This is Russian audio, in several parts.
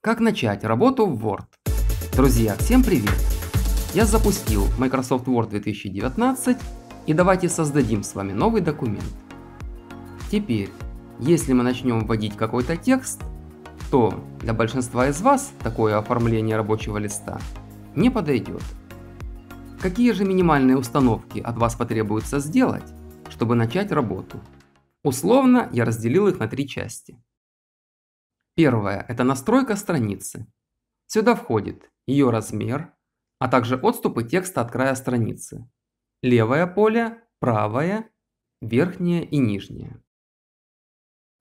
Как начать работу в Word? Друзья, всем привет! Я запустил Microsoft Word 2019 и давайте создадим с вами новый документ. Теперь, если мы начнем вводить какой-то текст, то для большинства из вас такое оформление рабочего листа не подойдет. Какие же минимальные установки от вас потребуется сделать, чтобы начать работу? Условно я разделил их на три части. Первое – это настройка страницы. Сюда входит ее размер, а также отступы текста от края страницы. Левое поле, правое, верхнее и нижнее.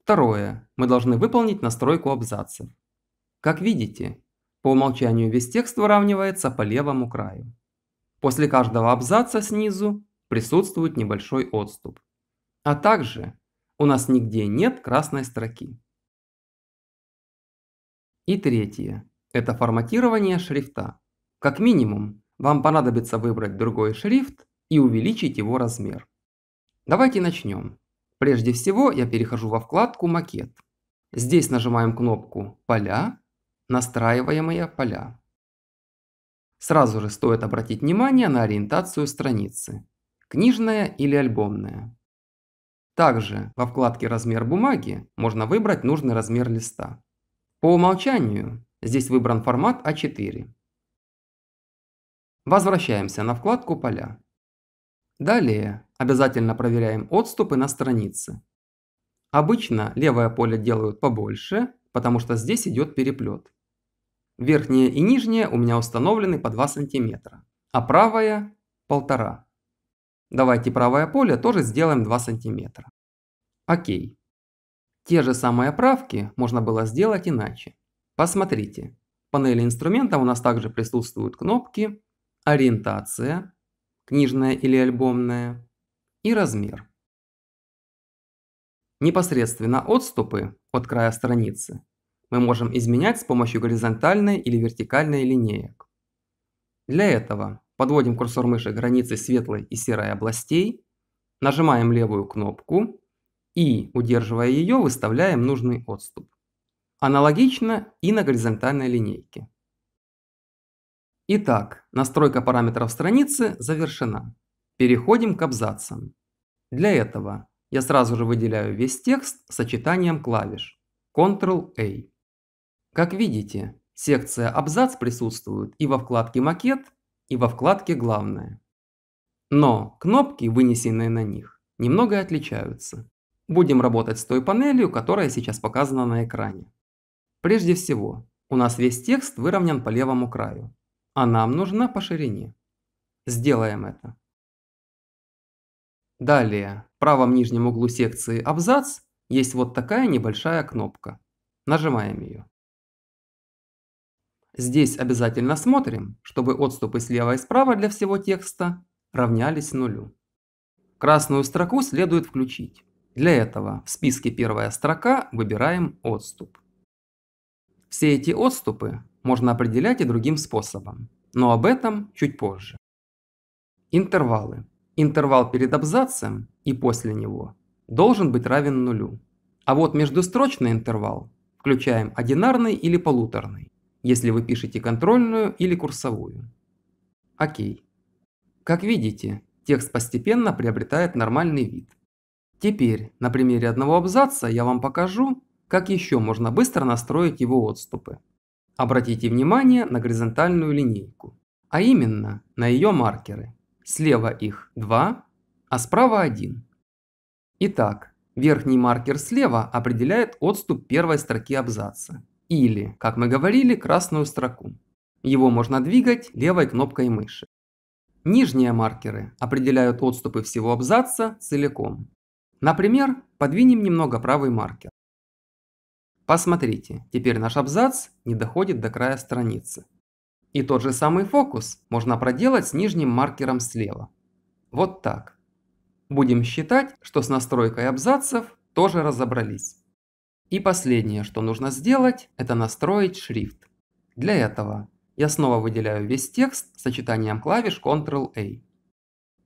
Второе. Мы должны выполнить настройку абзацев. Как видите, по умолчанию весь текст выравнивается по левому краю. После каждого абзаца снизу присутствует небольшой отступ. А также у нас нигде нет красной строки. И третье – это форматирование шрифта. Как минимум, вам понадобится выбрать другой шрифт и увеличить его размер. Давайте начнем. Прежде всего я перехожу во вкладку «Макет». Здесь нажимаем кнопку «Поля», «Настраиваемые поля». Сразу же стоит обратить внимание на ориентацию страницы – книжная или альбомная. Также во вкладке «Размер бумаги» можно выбрать нужный размер листа. По умолчанию здесь выбран формат А4. Возвращаемся на вкладку «Поля». Далее обязательно проверяем отступы на странице. Обычно левое поле делают побольше, потому что здесь идет переплет. Верхнее и нижнее у меня установлены по 2 см, а правое – полтора. Давайте правое поле тоже сделаем 2 см. Окей. Те же самые правки можно было сделать иначе. Посмотрите, в панели инструмента у нас также присутствуют кнопки «Ориентация», «Книжная или альбомная» и «Размер». Непосредственно отступы от края страницы мы можем изменять с помощью горизонтальной или вертикальной линеек. Для этого подводим курсор мыши к границе светлой и серой областей, нажимаем левую кнопку и, удерживая ее, выставляем нужный отступ. Аналогично и на горизонтальной линейке. Итак, настройка параметров страницы завершена. Переходим к абзацам. Для этого я сразу же выделяю весь текст сочетанием клавиш Ctrl-A. Как видите, секция «Абзац» присутствует и во вкладке «Макет», и во вкладке «Главное». Но кнопки, вынесенные на них, немного отличаются. Будем работать с той панелью, которая сейчас показана на экране. Прежде всего, у нас весь текст выровнен по левому краю, а нам нужна по ширине. Сделаем это. Далее, в правом нижнем углу секции «Абзац» есть вот такая небольшая кнопка. Нажимаем ее. Здесь обязательно смотрим, чтобы отступы слева и справа для всего текста равнялись нулю. Красную строку следует включить. Для этого в списке первая строка выбираем отступ. Все эти отступы можно определять и другим способом, но об этом чуть позже. Интервалы. Интервал перед абзацем и после него должен быть равен нулю. А вот междустрочный интервал включаем одинарный или полуторный, если вы пишете контрольную или курсовую. Окей. Как видите, текст постепенно приобретает нормальный вид. Теперь на примере одного абзаца я вам покажу, как еще можно быстро настроить его отступы. Обратите внимание на горизонтальную линейку, а именно на ее маркеры. Слева их 2, а справа 1. Итак, верхний маркер слева определяет отступ первой строки абзаца, или, как мы говорили, красную строку. Его можно двигать левой кнопкой мыши. Нижние маркеры определяют отступы всего абзаца целиком. Например, подвинем немного правый маркер. Посмотрите, теперь наш абзац не доходит до края страницы. И тот же самый фокус можно проделать с нижним маркером слева. Вот так. Будем считать, что с настройкой абзацев тоже разобрались. И последнее, что нужно сделать, это настроить шрифт. Для этого я снова выделяю весь текст сочетанием клавиш Ctrl-A.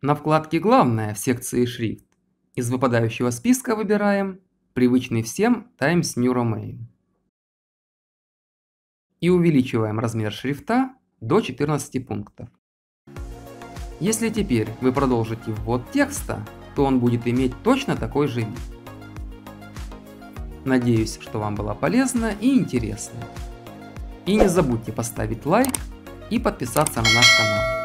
На вкладке «Главное» в секции «Шрифт» Из выпадающего списка выбираем привычный всем Times New Roman. И увеличиваем размер шрифта до 14 пунктов. Если теперь вы продолжите ввод текста, то он будет иметь точно такой же вид. Надеюсь, что вам было полезно и интересно. И не забудьте поставить лайк и подписаться на наш канал.